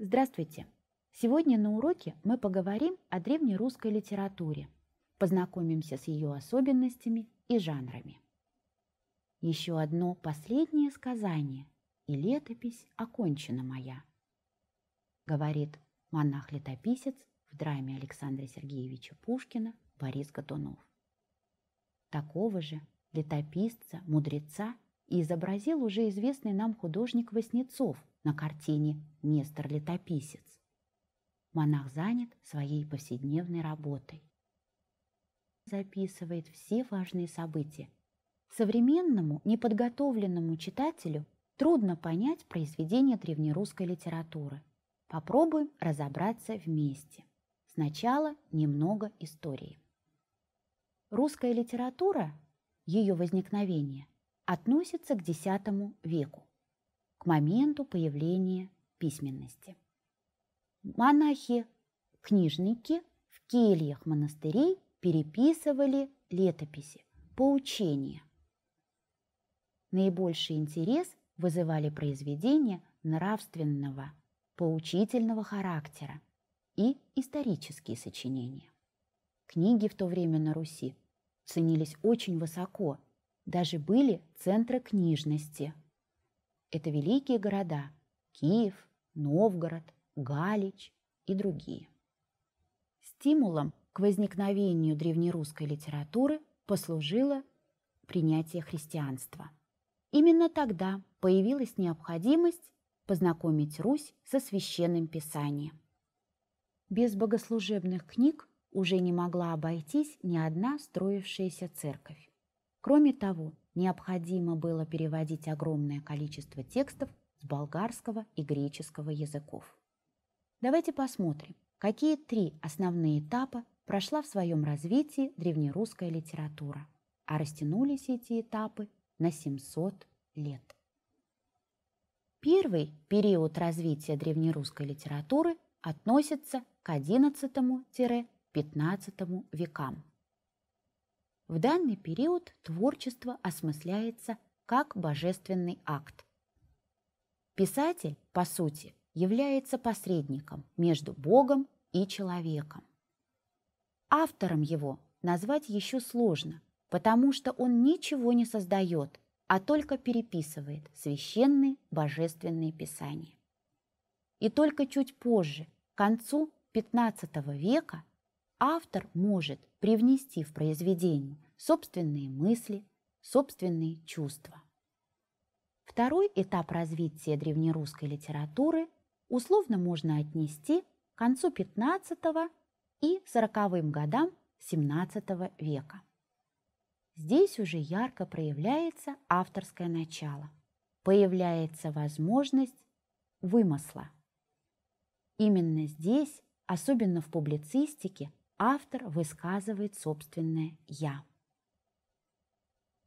Здравствуйте! Сегодня на уроке мы поговорим о древнерусской литературе, познакомимся с ее особенностями и жанрами. Еще одно последнее сказание, и летопись окончена моя, говорит монах-летописец в драме Александра Сергеевича Пушкина Борис Годунов. Такого же летописца, мудреца и изобразил уже известный нам художник Васнецов на картине «Нестор-летописец». Монах занят своей повседневной работой. Записывает все важные события. Современному неподготовленному читателю трудно понять произведения древнерусской литературы. Попробуем разобраться вместе. Сначала немного истории. Русская литература, ее возникновение, относится к X веку к моменту появления письменности. Монахи-книжники в кельях монастырей переписывали летописи, поучения. Наибольший интерес вызывали произведения нравственного, поучительного характера и исторические сочинения. Книги в то время на Руси ценились очень высоко, даже были центры книжности – это великие города – Киев, Новгород, Галич и другие. Стимулом к возникновению древнерусской литературы послужило принятие христианства. Именно тогда появилась необходимость познакомить Русь со священным писанием. Без богослужебных книг уже не могла обойтись ни одна строившаяся церковь. Кроме того, необходимо было переводить огромное количество текстов с болгарского и греческого языков. Давайте посмотрим, какие три основные этапа прошла в своем развитии древнерусская литература, а растянулись эти этапы на 700 лет. Первый период развития древнерусской литературы относится к XI-15 векам. В данный период творчество осмысляется как божественный акт. Писатель, по сути, является посредником между Богом и человеком. Автором его назвать еще сложно, потому что он ничего не создает, а только переписывает священные божественные писания. И только чуть позже, к концу XV века, автор может привнести в произведение собственные мысли, собственные чувства. Второй этап развития древнерусской литературы условно можно отнести к концу XV и 40 годам XVII века. Здесь уже ярко проявляется авторское начало. Появляется возможность вымысла. Именно здесь, особенно в публицистике, автор высказывает собственное «я».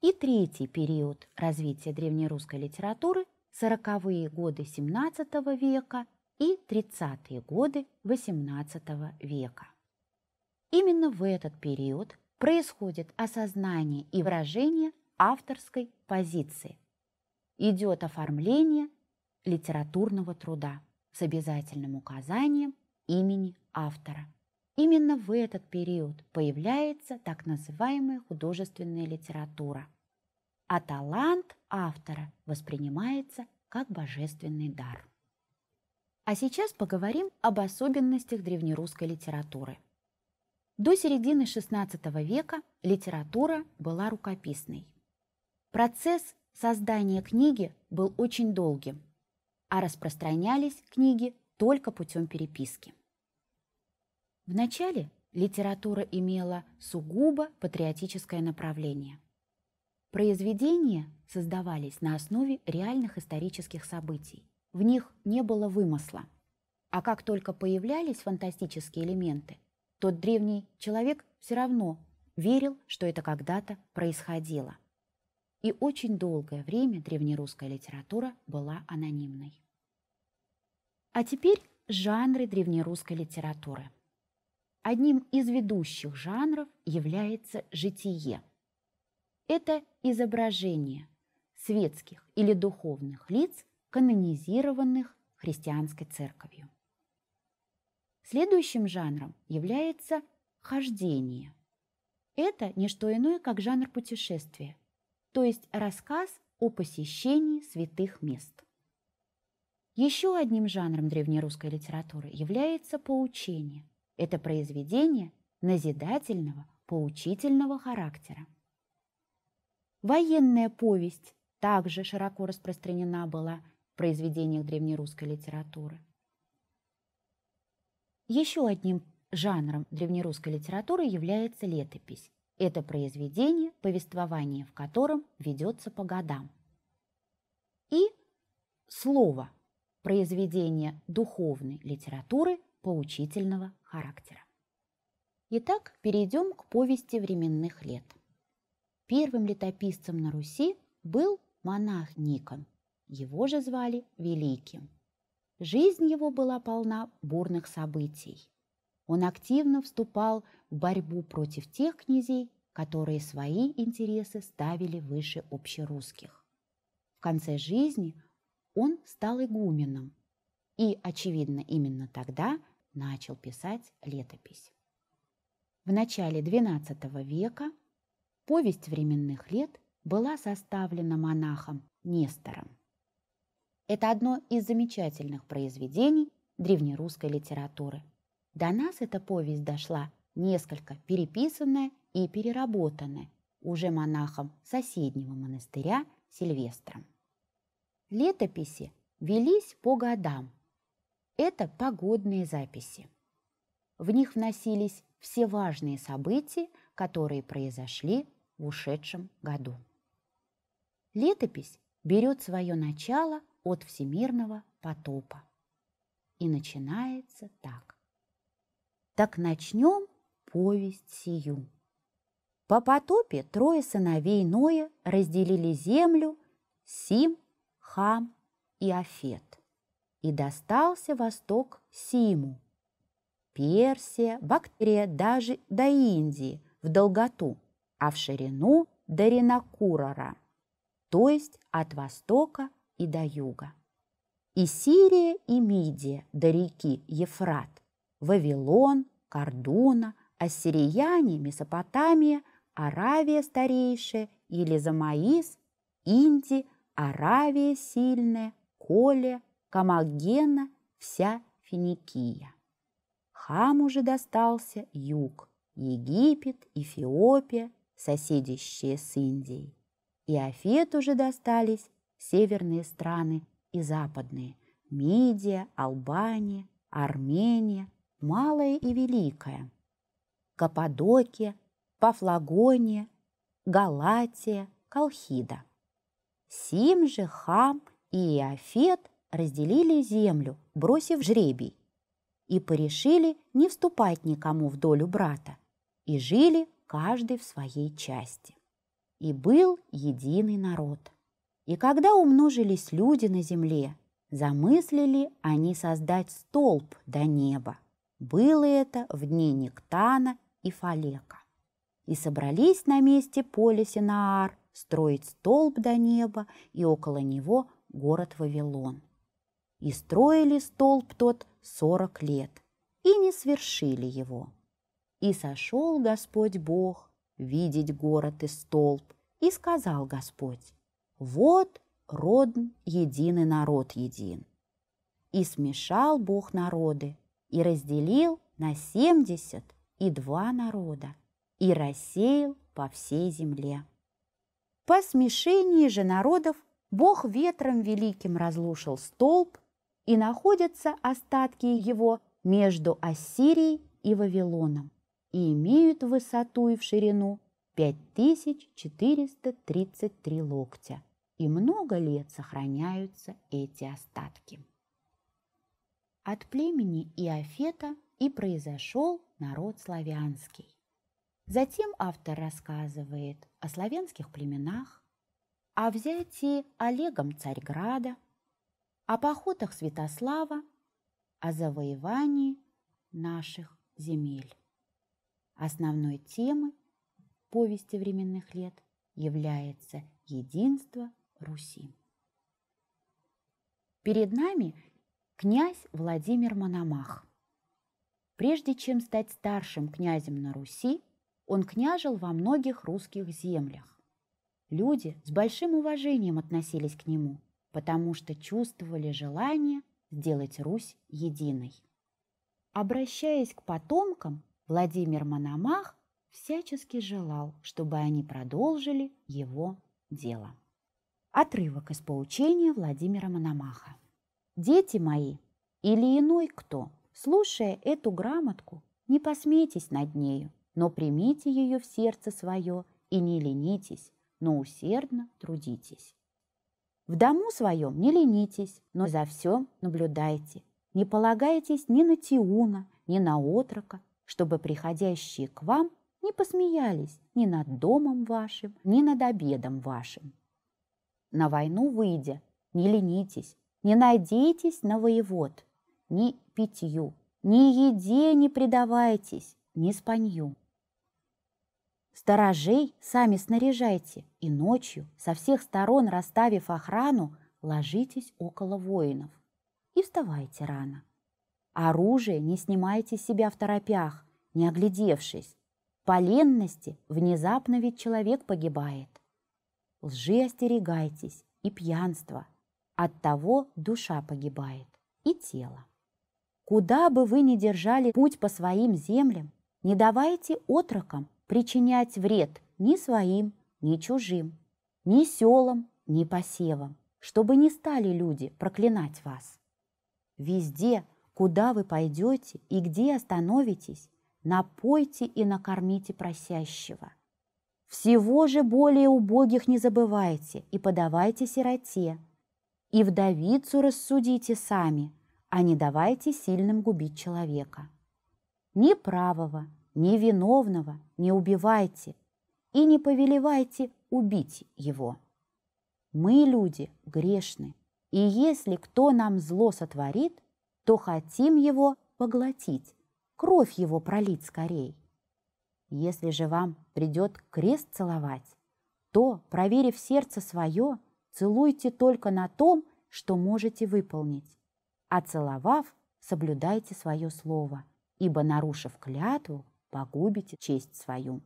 И третий период развития древнерусской литературы сороковые годы XVII века и тридцатые годы XVIII века. Именно в этот период происходит осознание и выражение авторской позиции. Идет оформление литературного труда с обязательным указанием имени автора – Именно в этот период появляется так называемая художественная литература. А талант автора воспринимается как божественный дар. А сейчас поговорим об особенностях древнерусской литературы. До середины XVI века литература была рукописной. Процесс создания книги был очень долгим, а распространялись книги только путем переписки. Вначале литература имела сугубо патриотическое направление. Произведения создавались на основе реальных исторических событий. В них не было вымысла. А как только появлялись фантастические элементы, тот древний человек все равно верил, что это когда-то происходило. И очень долгое время древнерусская литература была анонимной. А теперь жанры древнерусской литературы – Одним из ведущих жанров является житие. Это изображение светских или духовных лиц, канонизированных христианской церковью. Следующим жанром является хождение. Это не что иное, как жанр путешествия, то есть рассказ о посещении святых мест. Еще одним жанром древнерусской литературы является поучение, это произведение назидательного, поучительного характера. Военная повесть также широко распространена была в произведениях древнерусской литературы. Еще одним жанром древнерусской литературы является летопись. Это произведение, повествование в котором ведется по годам. И слово – произведение духовной литературы поучительного характера. Итак, перейдем к повести временных лет. Первым летописцем на Руси был монах Никон. Его же звали Великим. Жизнь его была полна бурных событий. Он активно вступал в борьбу против тех князей, которые свои интересы ставили выше общерусских. В конце жизни он стал игуменом. И, очевидно, именно тогда – начал писать летопись. В начале XII века повесть временных лет была составлена монахом Нестором. Это одно из замечательных произведений древнерусской литературы. До нас эта повесть дошла несколько переписанная и переработанная уже монахом соседнего монастыря Сильвестром. Летописи велись по годам – это погодные записи. В них вносились все важные события, которые произошли в ушедшем году. Летопись берет свое начало от всемирного потопа. И начинается так. Так начнем повесть сию. По потопе трое сыновей Ноя разделили землю Сим, Хам и Афет и достался восток Симу. Персия, Бактрия даже до Индии в долготу, а в ширину до Ринакурора, то есть от востока и до юга. И Сирия, и Мидия до реки Ефрат, Вавилон, Кардуна, Ассирияне, Месопотамия, Аравия старейшая, Елизамаис, Инди, Аравия сильная, Коле, Камалгена вся Финикия. Хам уже достался юг, Египет, Эфиопия, соседящие с Индией. И Афет уже достались северные страны и западные – Мидия, Албания, Армения, Малая и Великая, Каппадокия, Пафлагония, Галатия, Колхида. Сим же Хам и Иофет разделили землю, бросив жребий, и порешили не вступать никому в долю брата, и жили каждый в своей части. И был единый народ. И когда умножились люди на земле, замыслили они создать столб до неба. Было это в дни Нектана и Фалека. И собрались на месте поля Синаар строить столб до неба и около него город Вавилон и строили столб тот сорок лет, и не свершили его. И сошел Господь Бог видеть город и столб, и сказал Господь, «Вот род един и народ един». И смешал Бог народы, и разделил на семьдесят и два народа, и рассеял по всей земле. По смешении же народов Бог ветром великим разрушил столб и находятся остатки его между Ассирией и Вавилоном и имеют высоту и в ширину 5433 локтя. И много лет сохраняются эти остатки. От племени Иофета и произошел народ славянский. Затем автор рассказывает о славянских племенах, о взятии Олегом Царьграда – о походах Святослава, о завоевании наших земель. Основной темой повести временных лет является единство Руси. Перед нами князь Владимир Мономах. Прежде чем стать старшим князем на Руси, он княжил во многих русских землях. Люди с большим уважением относились к нему – потому что чувствовали желание сделать Русь единой. Обращаясь к потомкам, Владимир Мономах всячески желал, чтобы они продолжили его дело. Отрывок из поучения Владимира Мономаха. «Дети мои или иной кто, слушая эту грамотку, не посмейтесь над нею, но примите ее в сердце свое и не ленитесь, но усердно трудитесь. В дому своем не ленитесь, но за всем наблюдайте. Не полагайтесь ни на Тиуна, ни на отрока, чтобы приходящие к вам не посмеялись ни над домом вашим, ни над обедом вашим. На войну выйдя, не ленитесь, не надейтесь на воевод, ни питью, ни еде не предавайтесь, ни спанью. Сторожей сами снаряжайте и ночью, со всех сторон расставив охрану, ложитесь около воинов и вставайте рано. Оружие не снимайте с себя в торопях, не оглядевшись. По ленности внезапно ведь человек погибает. Лжи остерегайтесь и пьянство, От того душа погибает и тело. Куда бы вы ни держали путь по своим землям, не давайте отрокам причинять вред ни своим, ни чужим, ни селам, ни посевам, чтобы не стали люди проклинать вас. Везде, куда вы пойдете и где остановитесь, напойте и накормите просящего. Всего же более убогих не забывайте и подавайте сироте, и вдовицу рассудите сами, а не давайте сильным губить человека. Ни правого, невиновного не убивайте и не повелевайте убить его. Мы, люди, грешны, и если кто нам зло сотворит, то хотим его поглотить, кровь его пролить скорей. Если же вам придет крест целовать, то, проверив сердце свое, целуйте только на том, что можете выполнить, а целовав, соблюдайте свое слово, ибо, нарушив клятву, погубите честь свою.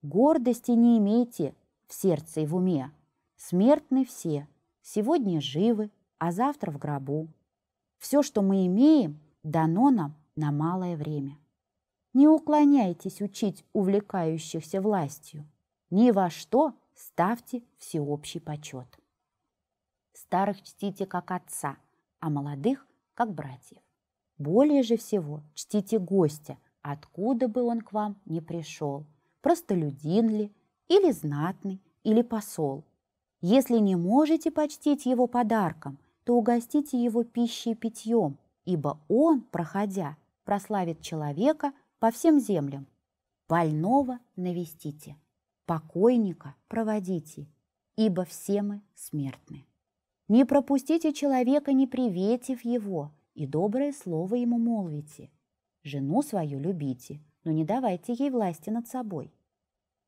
Гордости не имейте в сердце и в уме. Смертны все, сегодня живы, а завтра в гробу. Все, что мы имеем, дано нам на малое время. Не уклоняйтесь учить увлекающихся властью. Ни во что ставьте всеобщий почет. Старых чтите как отца, а молодых – как братьев. Более же всего чтите гостя – Откуда бы он к вам не пришел, простолюдин ли, или знатный, или посол. Если не можете почтить его подарком, то угостите его пищей и питьем, ибо он, проходя, прославит человека по всем землям. Больного навестите, покойника проводите, ибо все мы смертны. Не пропустите человека, не приветив его, и доброе слово ему молвите – Жену свою любите, но не давайте ей власти над собой.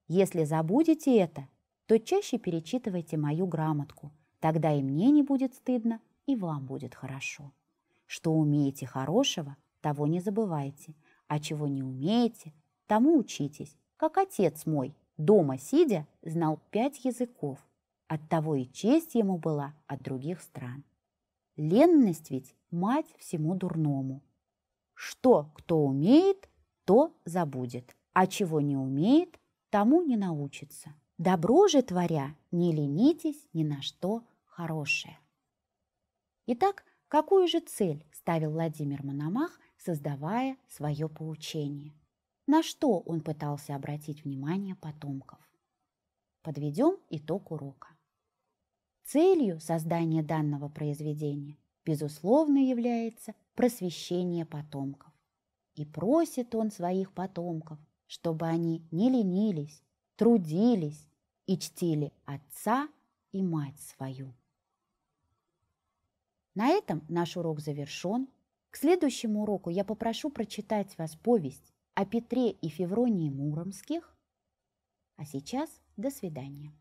Если забудете это, то чаще перечитывайте мою грамотку. Тогда и мне не будет стыдно, и вам будет хорошо. Что умеете хорошего, того не забывайте, а чего не умеете, тому учитесь, как отец мой, дома сидя, знал пять языков. Оттого и честь ему была от других стран. Ленность ведь мать всему дурному. Что кто умеет, то забудет, а чего не умеет, тому не научится. Добро же творя, не ленитесь ни на что хорошее. Итак, какую же цель ставил Владимир Мономах, создавая свое поучение? На что он пытался обратить внимание потомков? Подведем итог урока. Целью создания данного произведения безусловно, является просвещение потомков. И просит он своих потомков, чтобы они не ленились, трудились и чтили отца и мать свою. На этом наш урок завершен. К следующему уроку я попрошу прочитать вас повесть о Петре и Февронии Муромских. А сейчас до свидания.